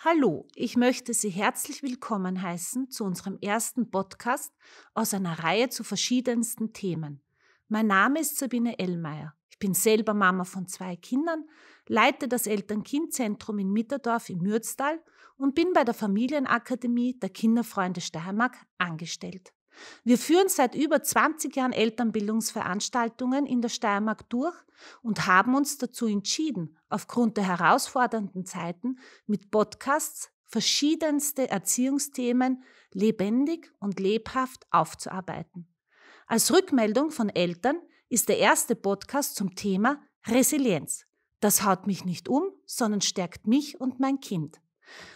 Hallo, ich möchte Sie herzlich willkommen heißen zu unserem ersten Podcast aus einer Reihe zu verschiedensten Themen. Mein Name ist Sabine Ellmeier. Ich bin selber Mama von zwei Kindern, leite das Eltern-Kind-Zentrum in Mitterdorf im Mürztal und bin bei der Familienakademie der Kinderfreunde Steiermark angestellt. Wir führen seit über 20 Jahren Elternbildungsveranstaltungen in der Steiermark durch und haben uns dazu entschieden, aufgrund der herausfordernden Zeiten mit Podcasts verschiedenste Erziehungsthemen lebendig und lebhaft aufzuarbeiten. Als Rückmeldung von Eltern ist der erste Podcast zum Thema Resilienz. Das haut mich nicht um, sondern stärkt mich und mein Kind.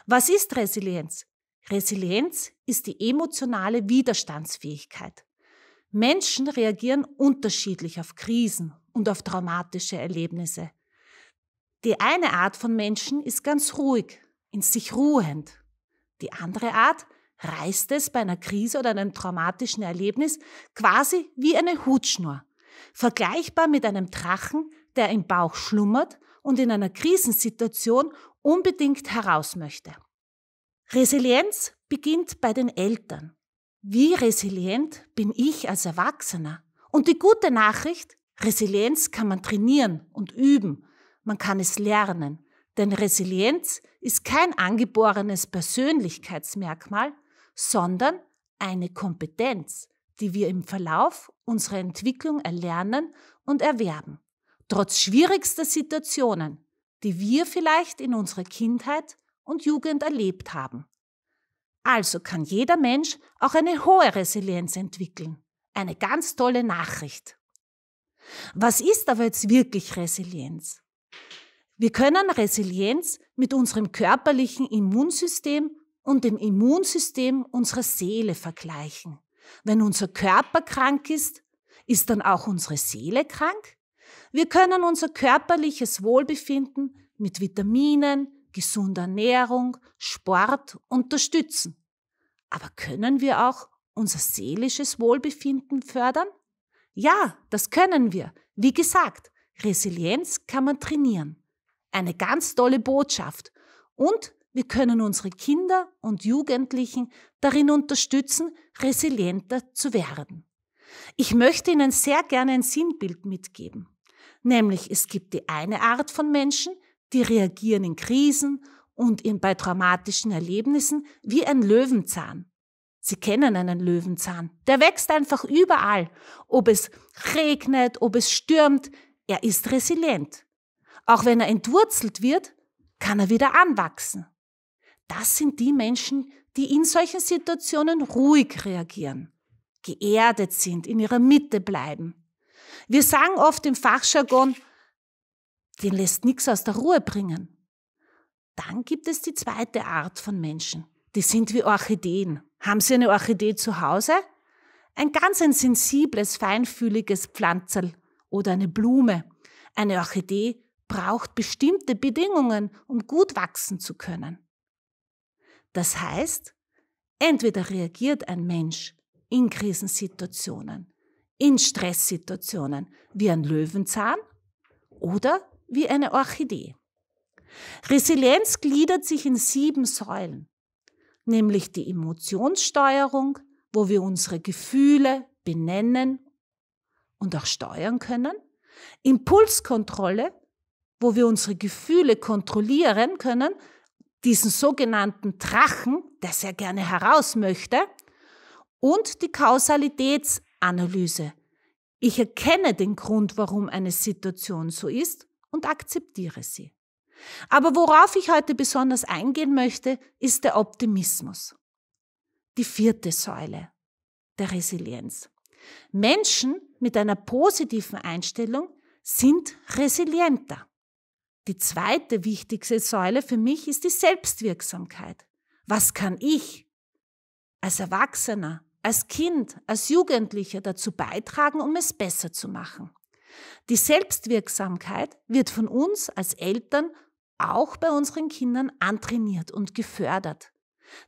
Was ist Resilienz? Resilienz ist die emotionale Widerstandsfähigkeit. Menschen reagieren unterschiedlich auf Krisen und auf traumatische Erlebnisse. Die eine Art von Menschen ist ganz ruhig, in sich ruhend. Die andere Art reißt es bei einer Krise oder einem traumatischen Erlebnis quasi wie eine Hutschnur. Vergleichbar mit einem Drachen, der im Bauch schlummert und in einer Krisensituation unbedingt heraus möchte. Resilienz beginnt bei den Eltern. Wie resilient bin ich als Erwachsener? Und die gute Nachricht, Resilienz kann man trainieren und üben. Man kann es lernen. Denn Resilienz ist kein angeborenes Persönlichkeitsmerkmal, sondern eine Kompetenz, die wir im Verlauf unserer Entwicklung erlernen und erwerben. Trotz schwierigster Situationen, die wir vielleicht in unserer Kindheit und Jugend erlebt haben. Also kann jeder Mensch auch eine hohe Resilienz entwickeln. Eine ganz tolle Nachricht. Was ist aber jetzt wirklich Resilienz? Wir können Resilienz mit unserem körperlichen Immunsystem und dem Immunsystem unserer Seele vergleichen. Wenn unser Körper krank ist, ist dann auch unsere Seele krank? Wir können unser körperliches Wohlbefinden mit Vitaminen, gesunder Ernährung, Sport unterstützen. Aber können wir auch unser seelisches Wohlbefinden fördern? Ja, das können wir. Wie gesagt, Resilienz kann man trainieren. Eine ganz tolle Botschaft. Und wir können unsere Kinder und Jugendlichen darin unterstützen, resilienter zu werden. Ich möchte Ihnen sehr gerne ein Sinnbild mitgeben. Nämlich es gibt die eine Art von Menschen, die reagieren in Krisen und in, bei traumatischen Erlebnissen wie ein Löwenzahn. Sie kennen einen Löwenzahn. Der wächst einfach überall. Ob es regnet, ob es stürmt, er ist resilient. Auch wenn er entwurzelt wird, kann er wieder anwachsen. Das sind die Menschen, die in solchen Situationen ruhig reagieren, geerdet sind, in ihrer Mitte bleiben. Wir sagen oft im Fachjargon, den lässt nichts aus der Ruhe bringen. Dann gibt es die zweite Art von Menschen. Die sind wie Orchideen. Haben Sie eine Orchidee zu Hause? Ein ganz ein sensibles, feinfühliges Pflanzerl oder eine Blume. Eine Orchidee braucht bestimmte Bedingungen, um gut wachsen zu können. Das heißt, entweder reagiert ein Mensch in Krisensituationen, in Stresssituationen wie ein Löwenzahn oder wie eine Orchidee. Resilienz gliedert sich in sieben Säulen, nämlich die Emotionssteuerung, wo wir unsere Gefühle benennen und auch steuern können, Impulskontrolle, wo wir unsere Gefühle kontrollieren können, diesen sogenannten Drachen, der sehr gerne heraus möchte, und die Kausalitätsanalyse. Ich erkenne den Grund, warum eine Situation so ist und akzeptiere sie. Aber worauf ich heute besonders eingehen möchte, ist der Optimismus. Die vierte Säule der Resilienz. Menschen mit einer positiven Einstellung sind resilienter. Die zweite wichtigste Säule für mich ist die Selbstwirksamkeit. Was kann ich als Erwachsener, als Kind, als Jugendlicher dazu beitragen, um es besser zu machen? Die Selbstwirksamkeit wird von uns als Eltern auch bei unseren Kindern antrainiert und gefördert.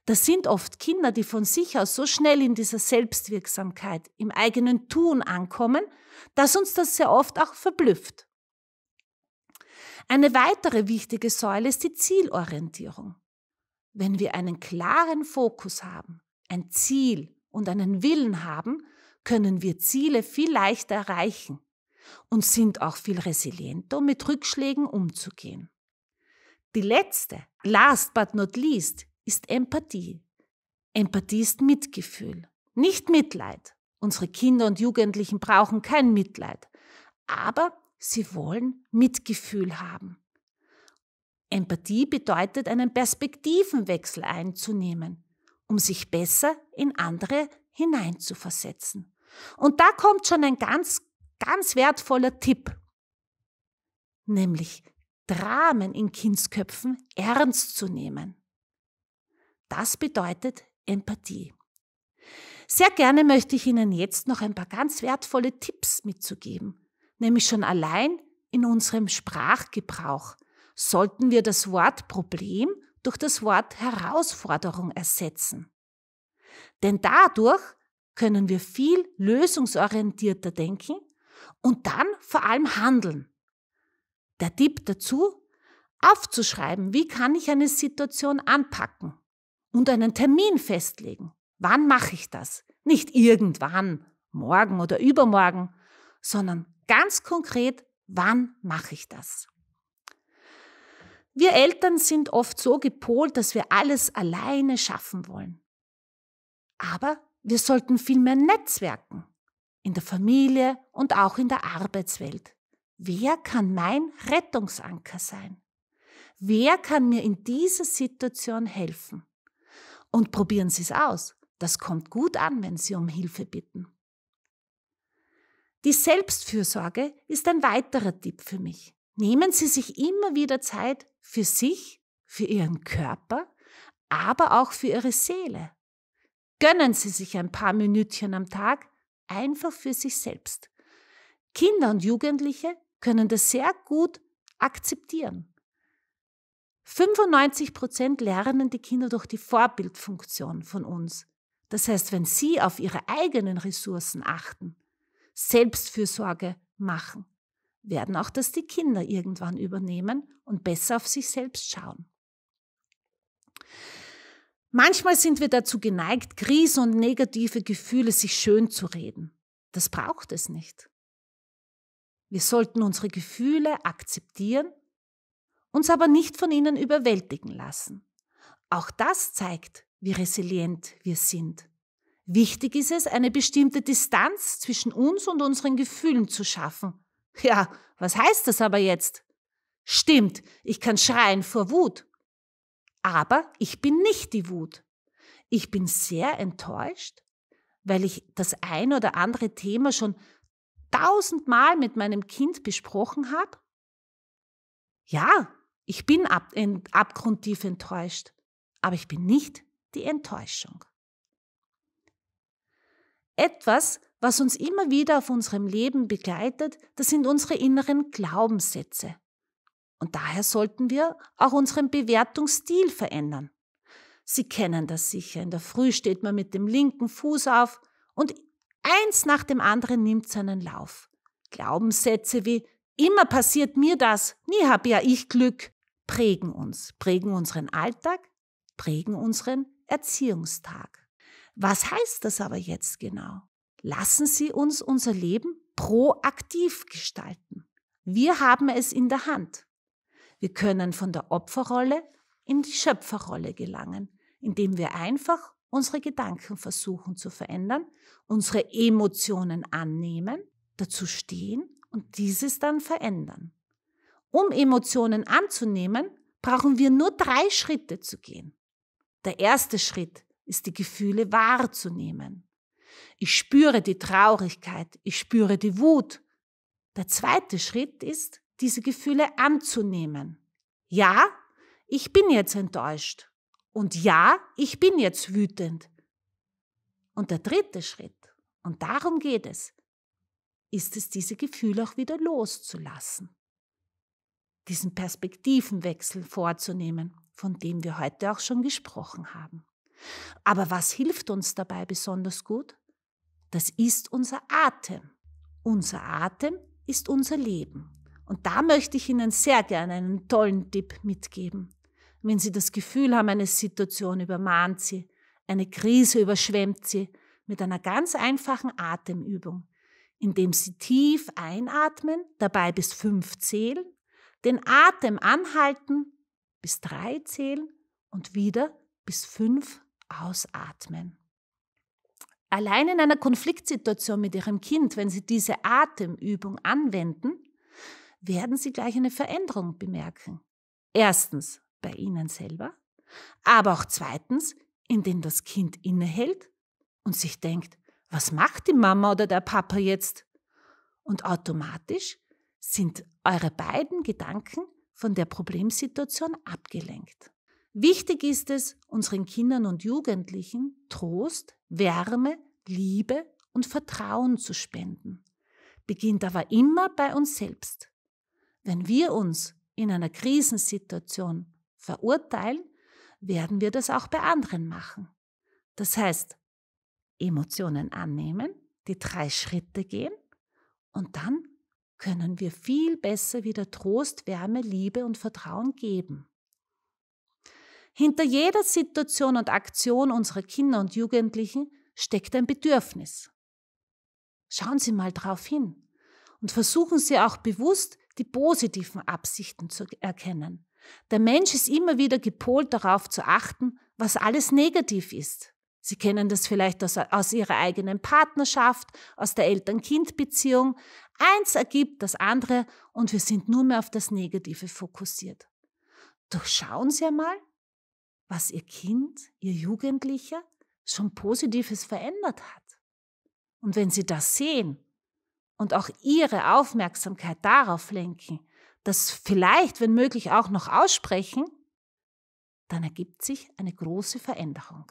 Das sind oft Kinder, die von sich aus so schnell in dieser Selbstwirksamkeit, im eigenen Tun ankommen, dass uns das sehr oft auch verblüfft. Eine weitere wichtige Säule ist die Zielorientierung. Wenn wir einen klaren Fokus haben, ein Ziel und einen Willen haben, können wir Ziele viel leichter erreichen und sind auch viel resilienter, um mit Rückschlägen umzugehen. Die letzte, last but not least, ist Empathie. Empathie ist Mitgefühl, nicht Mitleid. Unsere Kinder und Jugendlichen brauchen kein Mitleid, aber sie wollen Mitgefühl haben. Empathie bedeutet, einen Perspektivenwechsel einzunehmen, um sich besser in andere hineinzuversetzen. Und da kommt schon ein ganz ganz wertvoller Tipp, nämlich Dramen in Kindsköpfen ernst zu nehmen. Das bedeutet Empathie. Sehr gerne möchte ich Ihnen jetzt noch ein paar ganz wertvolle Tipps mitzugeben, nämlich schon allein in unserem Sprachgebrauch sollten wir das Wort Problem durch das Wort Herausforderung ersetzen. Denn dadurch können wir viel lösungsorientierter denken und dann vor allem handeln. Der Tipp dazu, aufzuschreiben, wie kann ich eine Situation anpacken und einen Termin festlegen. Wann mache ich das? Nicht irgendwann, morgen oder übermorgen, sondern ganz konkret, wann mache ich das? Wir Eltern sind oft so gepolt, dass wir alles alleine schaffen wollen. Aber wir sollten viel mehr netzwerken in der Familie und auch in der Arbeitswelt. Wer kann mein Rettungsanker sein? Wer kann mir in dieser Situation helfen? Und probieren Sie es aus. Das kommt gut an, wenn Sie um Hilfe bitten. Die Selbstfürsorge ist ein weiterer Tipp für mich. Nehmen Sie sich immer wieder Zeit für sich, für Ihren Körper, aber auch für Ihre Seele. Gönnen Sie sich ein paar Minütchen am Tag, einfach für sich selbst. Kinder und Jugendliche können das sehr gut akzeptieren. 95 Prozent lernen die Kinder durch die Vorbildfunktion von uns. Das heißt, wenn sie auf ihre eigenen Ressourcen achten, Selbstfürsorge machen, werden auch das die Kinder irgendwann übernehmen und besser auf sich selbst schauen. Manchmal sind wir dazu geneigt, Krise und negative Gefühle sich schön zu reden. Das braucht es nicht. Wir sollten unsere Gefühle akzeptieren, uns aber nicht von ihnen überwältigen lassen. Auch das zeigt, wie resilient wir sind. Wichtig ist es, eine bestimmte Distanz zwischen uns und unseren Gefühlen zu schaffen. Ja, was heißt das aber jetzt? Stimmt, ich kann schreien vor Wut. Aber ich bin nicht die Wut. Ich bin sehr enttäuscht, weil ich das ein oder andere Thema schon tausendmal mit meinem Kind besprochen habe. Ja, ich bin ab, in, abgrundtief enttäuscht, aber ich bin nicht die Enttäuschung. Etwas, was uns immer wieder auf unserem Leben begleitet, das sind unsere inneren Glaubenssätze. Und daher sollten wir auch unseren Bewertungsstil verändern. Sie kennen das sicher. In der Früh steht man mit dem linken Fuß auf und eins nach dem anderen nimmt seinen Lauf. Glaubenssätze wie immer passiert mir das, nie habe ja ich Glück, prägen uns, prägen unseren Alltag, prägen unseren Erziehungstag. Was heißt das aber jetzt genau? Lassen Sie uns unser Leben proaktiv gestalten. Wir haben es in der Hand. Wir können von der Opferrolle in die Schöpferrolle gelangen, indem wir einfach unsere Gedanken versuchen zu verändern, unsere Emotionen annehmen, dazu stehen und dieses dann verändern. Um Emotionen anzunehmen, brauchen wir nur drei Schritte zu gehen. Der erste Schritt ist die Gefühle wahrzunehmen. Ich spüre die Traurigkeit, ich spüre die Wut. Der zweite Schritt ist, diese Gefühle anzunehmen. Ja, ich bin jetzt enttäuscht. Und ja, ich bin jetzt wütend. Und der dritte Schritt, und darum geht es, ist es, diese Gefühle auch wieder loszulassen. Diesen Perspektivenwechsel vorzunehmen, von dem wir heute auch schon gesprochen haben. Aber was hilft uns dabei besonders gut? Das ist unser Atem. Unser Atem ist unser Leben. Und da möchte ich Ihnen sehr gerne einen tollen Tipp mitgeben. Wenn Sie das Gefühl haben, eine Situation übermahnt Sie, eine Krise überschwemmt Sie, mit einer ganz einfachen Atemübung, indem Sie tief einatmen, dabei bis fünf zählen, den Atem anhalten, bis drei zählen und wieder bis fünf ausatmen. Allein in einer Konfliktsituation mit Ihrem Kind, wenn Sie diese Atemübung anwenden, werden Sie gleich eine Veränderung bemerken. Erstens bei Ihnen selber, aber auch zweitens, indem das Kind innehält und sich denkt, was macht die Mama oder der Papa jetzt? Und automatisch sind eure beiden Gedanken von der Problemsituation abgelenkt. Wichtig ist es, unseren Kindern und Jugendlichen Trost, Wärme, Liebe und Vertrauen zu spenden. Beginnt aber immer bei uns selbst. Wenn wir uns in einer Krisensituation verurteilen, werden wir das auch bei anderen machen. Das heißt, Emotionen annehmen, die drei Schritte gehen und dann können wir viel besser wieder Trost, Wärme, Liebe und Vertrauen geben. Hinter jeder Situation und Aktion unserer Kinder und Jugendlichen steckt ein Bedürfnis. Schauen Sie mal drauf hin und versuchen Sie auch bewusst, die positiven Absichten zu erkennen. Der Mensch ist immer wieder gepolt darauf zu achten, was alles negativ ist. Sie kennen das vielleicht aus, aus Ihrer eigenen Partnerschaft, aus der Eltern-Kind-Beziehung. Eins ergibt das andere und wir sind nur mehr auf das Negative fokussiert. Doch schauen Sie einmal, was Ihr Kind, Ihr Jugendlicher schon Positives verändert hat. Und wenn Sie das sehen und auch Ihre Aufmerksamkeit darauf lenken, das vielleicht, wenn möglich, auch noch aussprechen, dann ergibt sich eine große Veränderung.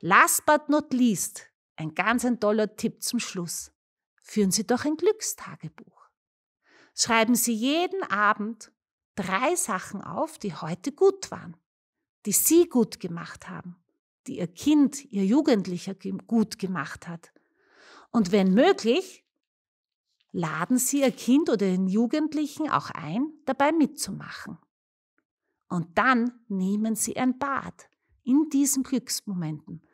Last but not least, ein ganz ein toller Tipp zum Schluss. Führen Sie doch ein Glückstagebuch. Schreiben Sie jeden Abend drei Sachen auf, die heute gut waren, die Sie gut gemacht haben, die Ihr Kind, Ihr Jugendlicher gut gemacht hat. Und wenn möglich, laden Sie Ihr Kind oder den Jugendlichen auch ein, dabei mitzumachen. Und dann nehmen Sie ein Bad in diesen Glücksmomenten.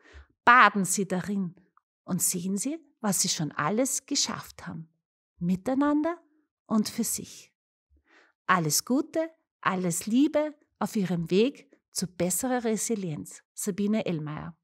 Baden Sie darin und sehen Sie, was Sie schon alles geschafft haben. Miteinander und für sich. Alles Gute, alles Liebe auf Ihrem Weg zu besserer Resilienz. Sabine Ellmeier.